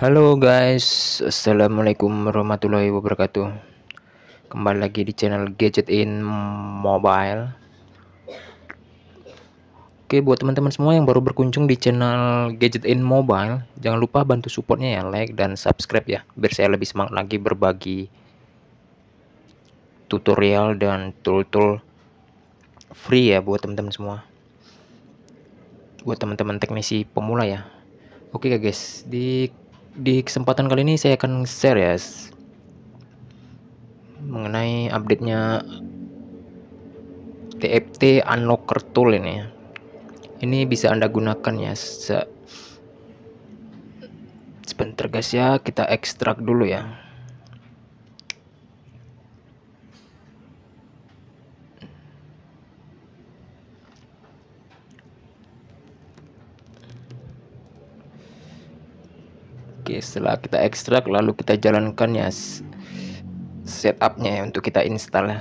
Halo guys, assalamualaikum warahmatullahi wabarakatuh. Kembali lagi di channel Gadget in Mobile. Oke, buat teman-teman semua yang baru berkunjung di channel Gadget in Mobile, jangan lupa bantu supportnya ya, like dan subscribe ya, biar saya lebih semangat lagi berbagi tutorial dan tool-tool free ya buat teman-teman semua. Buat teman-teman teknisi pemula ya. Oke guys, di di kesempatan kali ini saya akan share ya mengenai update-nya TFT Unlocker Tool ini. Ini bisa Anda gunakan ya. Sebentar guys ya, kita ekstrak dulu ya. setelah kita ekstrak lalu kita jalankan ya setupnya ya untuk kita install ya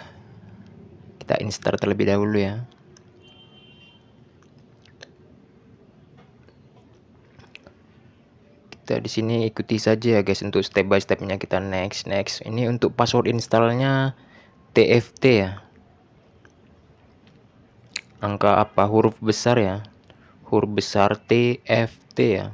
kita install terlebih dahulu ya kita di sini ikuti saja ya guys untuk step by stepnya kita next next ini untuk password installnya TFT ya angka apa huruf besar ya huruf besar TFT ya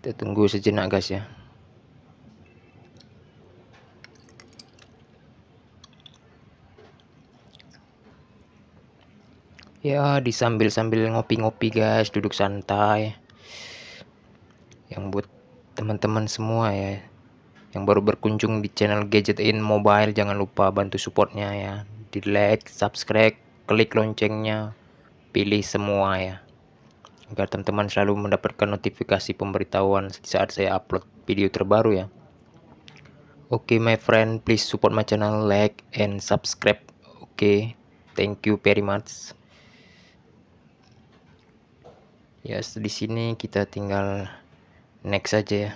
kita tunggu sejenak guys ya ya disambil sambil ngopi-ngopi guys duduk santai yang buat teman-teman semua ya yang baru berkunjung di channel gadget in mobile jangan lupa bantu supportnya ya di like subscribe klik loncengnya pilih semua ya agar teman-teman selalu mendapatkan notifikasi pemberitahuan saat saya upload video terbaru ya. Oke okay, my friend, please support my channel, like and subscribe. Oke, okay, thank you very much. Yes, di sini kita tinggal next aja ya.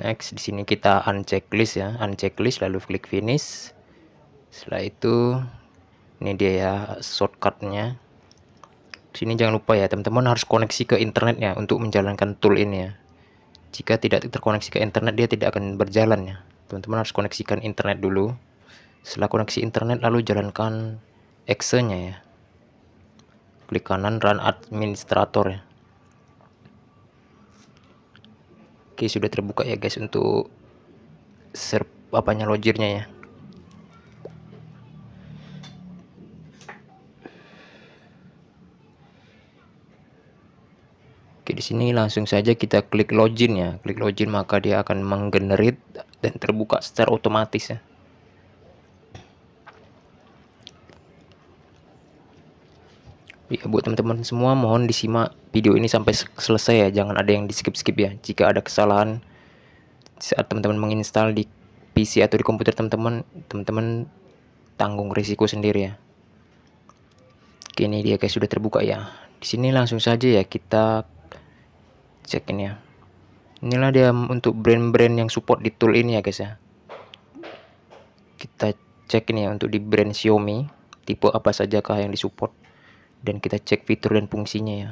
Next di sini kita uncheck list ya, uncheck list lalu klik finish. Setelah itu ini dia ya shortcutnya sini jangan lupa ya teman-teman harus koneksi ke internetnya untuk menjalankan tool ini ya jika tidak terkoneksi ke internet dia tidak akan berjalan ya teman-teman harus koneksikan internet dulu setelah koneksi internet lalu jalankan exe nya ya klik kanan run administrator ya oke sudah terbuka ya guys untuk serp apanya logirnya ya di sini langsung saja kita klik login ya klik login maka dia akan menggenerate dan terbuka secara otomatis ya ya buat teman-teman semua mohon disimak video ini sampai selesai ya jangan ada yang di skip-skip ya jika ada kesalahan saat teman-teman menginstal di PC atau di komputer teman-teman teman-teman tanggung risiko sendiri ya Oke ini dia guys sudah terbuka ya di sini langsung saja ya kita cek ini ya inilah dia untuk brand-brand yang support di tool ini ya guys ya kita cek ini ya untuk di brand Xiaomi tipe apa sajakah yang di support dan kita cek fitur dan fungsinya ya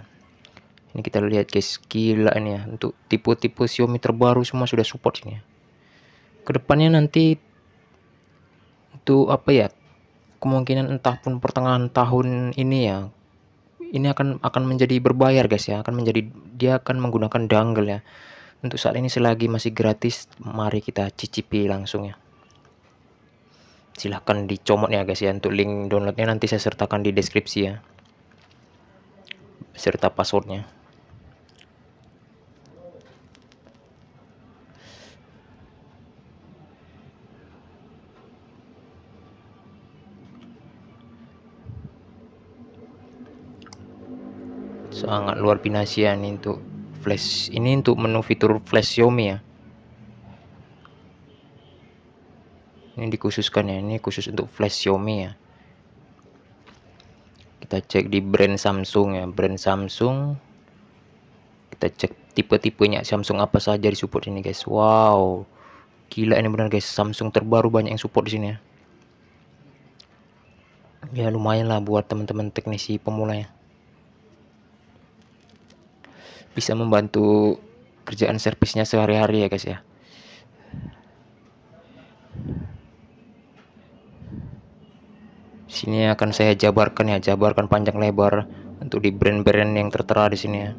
ini kita lihat guys gila ini ya untuk tipe-tipe Xiaomi terbaru semua sudah support ini ya. kedepannya nanti untuk apa ya kemungkinan entah pun pertengahan tahun ini ya ini akan akan menjadi berbayar guys ya akan menjadi dia akan menggunakan dongle ya untuk saat ini selagi masih gratis mari kita cicipi langsung ya silahkan dicomot ya guys ya untuk link downloadnya nanti saya sertakan di deskripsi ya serta passwordnya sangat eh, luar biasa ya ini untuk flash ini untuk menu fitur flash Xiaomi ya ini dikhususkan ya ini khusus untuk flash Xiaomi ya kita cek di brand Samsung ya brand Samsung kita cek tipe-tipenya Samsung apa saja di support ini guys wow gila ini benar guys Samsung terbaru banyak yang support di sini ya ya lumayan lah buat teman-teman teknisi pemula ya bisa membantu kerjaan servisnya sehari-hari ya guys ya sini akan saya jabarkan ya jabarkan panjang lebar untuk di brand-brand yang tertera di sini ya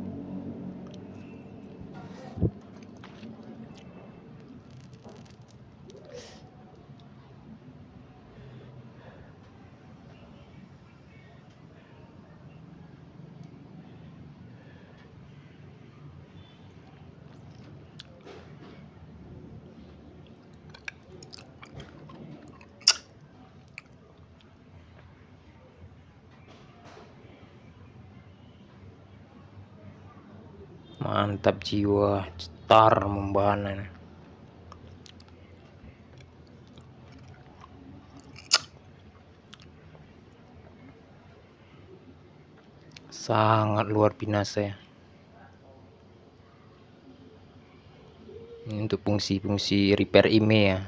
mantap jiwa cetar membana sangat luar biasa ya ini untuk fungsi-fungsi repair IMEI e ya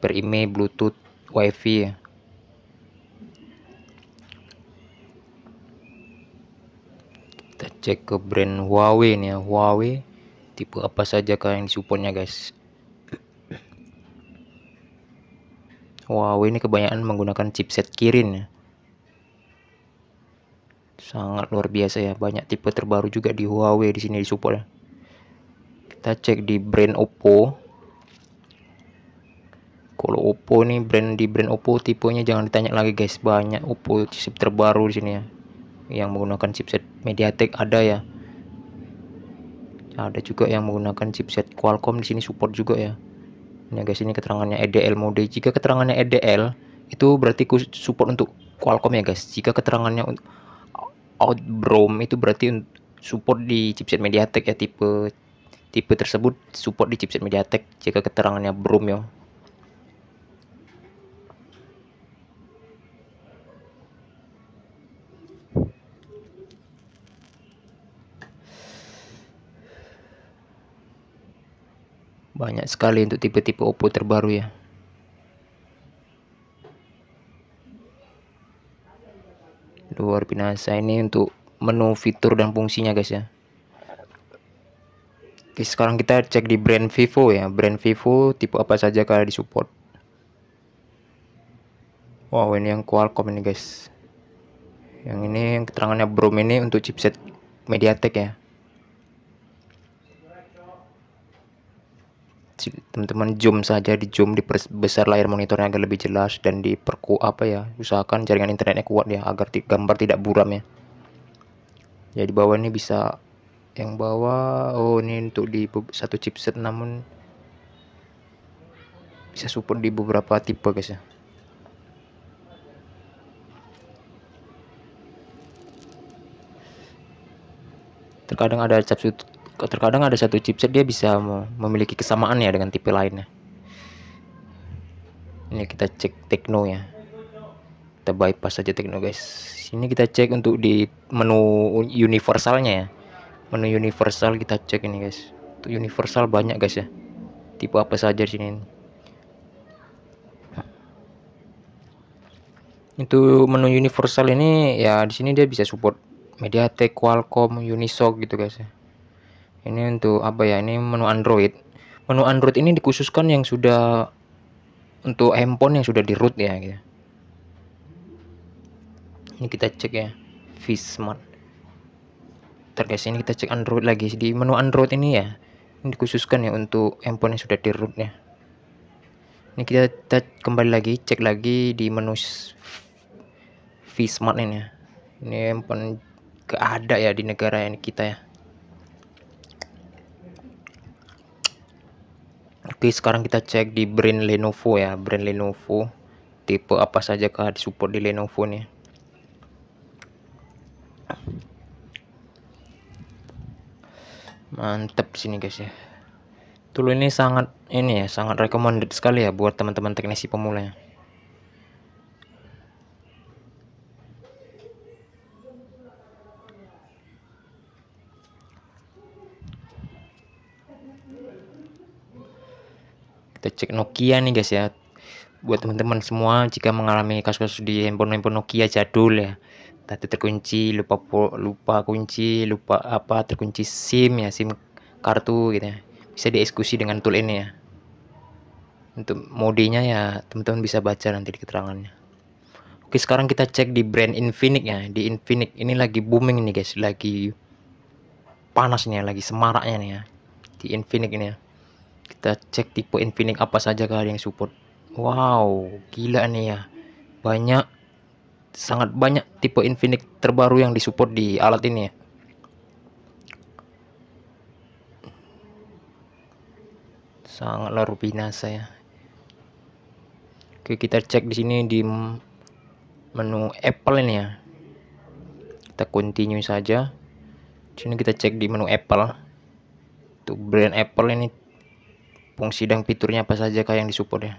repair IMEI e, bluetooth wifi ya cek ke brand Huawei nih ya Huawei tipe apa saja kalian supportnya guys Huawei ini kebanyakan menggunakan chipset Kirin ya sangat luar biasa ya banyak tipe terbaru juga di Huawei di sini disupport ya kita cek di brand Oppo kalau Oppo nih brand di brand Oppo tipenya jangan ditanya lagi guys banyak Oppo chip terbaru di sini ya yang menggunakan chipset Mediatek ada ya ada juga yang menggunakan chipset Qualcomm di sini support juga ya ini guys ini keterangannya EDL mode jika keterangannya EDL itu berarti support untuk Qualcomm ya guys jika keterangannya untuk Outbrom itu berarti support di chipset Mediatek ya tipe tipe tersebut support di chipset Mediatek jika keterangannya Brom ya banyak sekali untuk tipe-tipe Oppo terbaru ya luar biasa ini untuk menu fitur dan fungsinya guys ya Oke sekarang kita cek di brand Vivo ya brand Vivo tipe apa saja di support Wow ini yang Qualcomm ini guys yang ini yang keterangannya Brom ini untuk chipset MediaTek ya teman-teman zoom saja di zoom diperbesar layar monitornya agar lebih jelas dan diperku apa ya usahakan jaringan internetnya kuat ya agar gambar tidak buram ya ya di bawah ini bisa yang bawah oh ini untuk di satu chipset namun bisa support di beberapa tipe guys ya terkadang ada chipset terkadang ada satu chipset dia bisa memiliki kesamaan ya dengan tipe lainnya ini kita cek techno ya kita bypass saja techno guys ini kita cek untuk di menu universalnya ya menu universal kita cek ini guys untuk universal banyak guys ya tipe apa saja di sini untuk menu universal ini ya di sini dia bisa support MediaTek, Qualcomm, Unisoc gitu guys ya ini untuk apa ya ini menu Android menu Android ini dikhususkan yang sudah untuk handphone yang sudah di root ya gitu. Ya. ini kita cek ya Vsmart terkait ini kita cek Android lagi di menu Android ini ya ini dikhususkan ya untuk handphone yang sudah di root ya ini kita, kita kembali lagi cek lagi di menu Vsmart ini ya ini handphone gak ada ya di negara yang kita ya Oke, sekarang kita cek di brand Lenovo ya, brand Lenovo. Tipe apa saja kah support di Lenovo nih? Mantap sini guys ya. Tool ini sangat ini ya, sangat recommended sekali ya buat teman-teman teknisi pemula ya. cek Nokia nih guys ya buat teman-teman semua jika mengalami kasus-kasus di handphone-handphone Nokia jadul ya tadi terkunci lupa lupa kunci lupa apa terkunci SIM ya SIM kartu gitu ya bisa dieksekusi dengan tool ini ya untuk modenya ya teman-teman bisa baca nanti di keterangannya oke sekarang kita cek di brand Infinix ya di Infinix ini lagi booming nih guys lagi panasnya lagi semaraknya nih ya di Infinix ini ya kita cek tipe Infinix apa saja kali yang support wow gila nih ya banyak sangat banyak tipe Infinix terbaru yang disupport di alat ini ya luar binasa ya oke kita cek di sini di menu Apple ini ya kita continue saja sini kita cek di menu Apple untuk brand Apple ini Fungsi dan fiturnya apa saja kayak yang disupport ya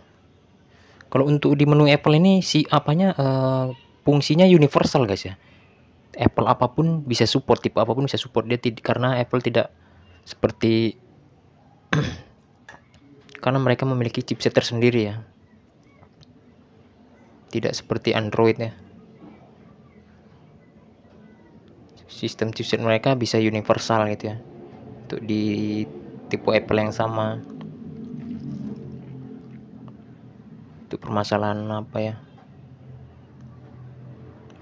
kalau untuk di menu Apple ini si apanya uh, fungsinya universal guys ya Apple apapun bisa support tipe apapun bisa support dia karena Apple tidak seperti karena mereka memiliki chipset tersendiri ya tidak seperti Android ya sistem chipset mereka bisa universal gitu ya untuk di tipe Apple yang sama itu permasalahan apa ya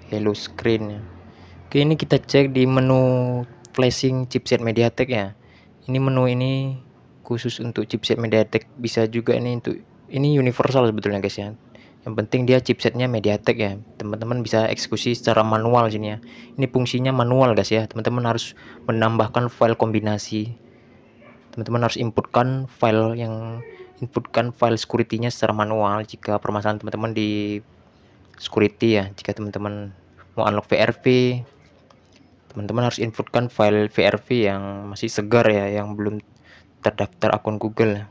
hello screen ya oke ini kita cek di menu flashing chipset mediatek ya ini menu ini khusus untuk chipset mediatek bisa juga ini untuk ini universal sebetulnya guys ya yang penting dia chipsetnya mediatek ya teman-teman bisa eksekusi secara manual sini ya ini fungsinya manual guys ya teman-teman harus menambahkan file kombinasi teman-teman harus inputkan file yang inputkan file security-nya secara manual jika permasalahan teman-teman di security ya jika teman-teman mau unlock VRV teman-teman harus inputkan file VRV yang masih segar ya yang belum terdaftar akun Google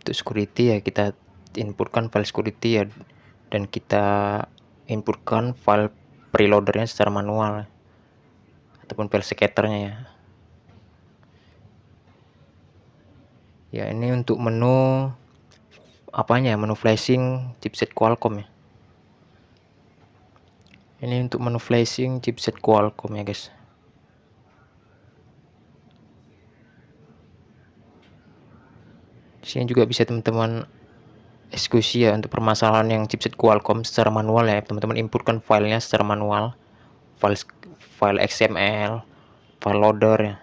untuk security ya kita inputkan file security ya dan kita inputkan file preloadernya secara manual ataupun file scatternya ya ya ini untuk menu apanya ya, menu flashing chipset Qualcomm ya ini untuk menu flashing chipset Qualcomm ya guys sini juga bisa teman-teman eksekusi ya untuk permasalahan yang chipset Qualcomm secara manual ya teman-teman inputkan filenya secara manual file file XML file loader ya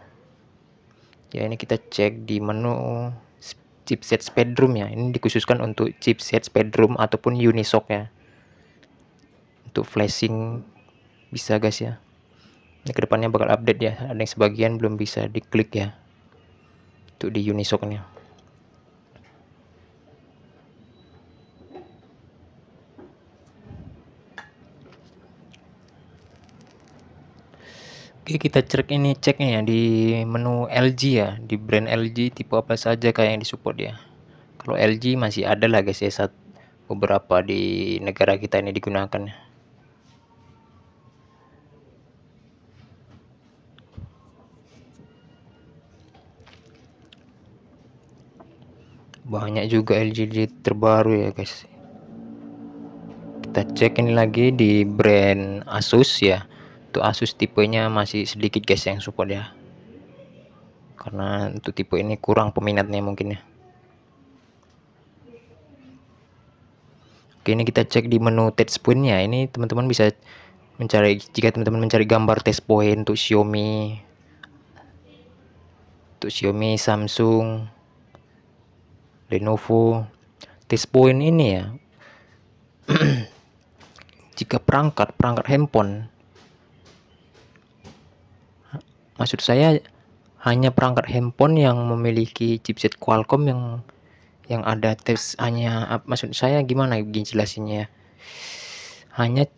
ya ini kita cek di menu chipset Spectrum ya ini dikhususkan untuk chipset Spectrum ataupun Unisoc ya untuk flashing bisa guys ya ini kedepannya bakal update ya ada yang sebagian belum bisa diklik ya untuk di Unisoc nya Oke, kita cek ini ceknya ya di menu LG ya, di brand LG tipe apa saja kayak yang disupport ya. Kalau LG masih ada lah guys ya saat beberapa di negara kita ini digunakan. Banyak juga LG terbaru ya guys. Kita cek ini lagi di brand Asus ya untuk Asus tipenya masih sedikit guys yang support ya karena untuk tipe ini kurang peminatnya mungkin ya Oke ini kita cek di menu touch point ya ini teman-teman bisa mencari jika teman-teman mencari gambar touch point untuk Xiaomi untuk Xiaomi Samsung Lenovo touch point ini ya jika perangkat perangkat handphone maksud saya hanya perangkat handphone yang memiliki chipset Qualcomm yang yang ada tes hanya maksud saya gimana begini jelasinnya hanya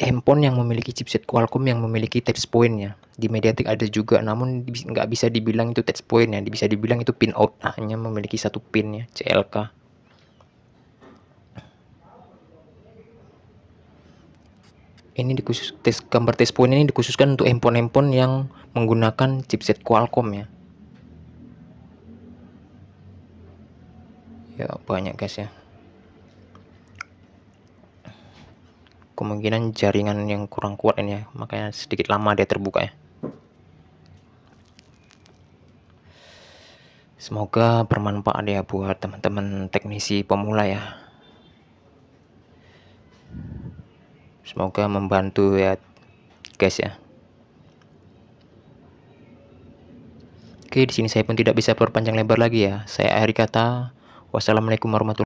handphone yang memiliki chipset Qualcomm yang memiliki touch point ya di MediaTek ada juga namun nggak bisa dibilang itu touch point ya bisa dibilang itu pin out hanya memiliki satu pin ya CLK ini dikhusus tes, gambar tes point ini dikhususkan untuk handphone-handphone yang menggunakan chipset Qualcomm ya. Ya, banyak guys ya. Kemungkinan jaringan yang kurang kuat ini ya, makanya sedikit lama dia terbuka ya. Semoga bermanfaat ya buat teman-teman teknisi pemula ya. semoga membantu ya guys ya Oke, di sini saya pun tidak bisa berpanjang lebar lagi ya. Saya akhir kata, wassalamualaikum warahmatullahi